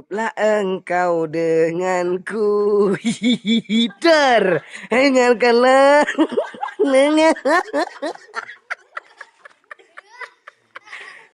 Hiduplah engkau denganku hidar. Dengarkanlah.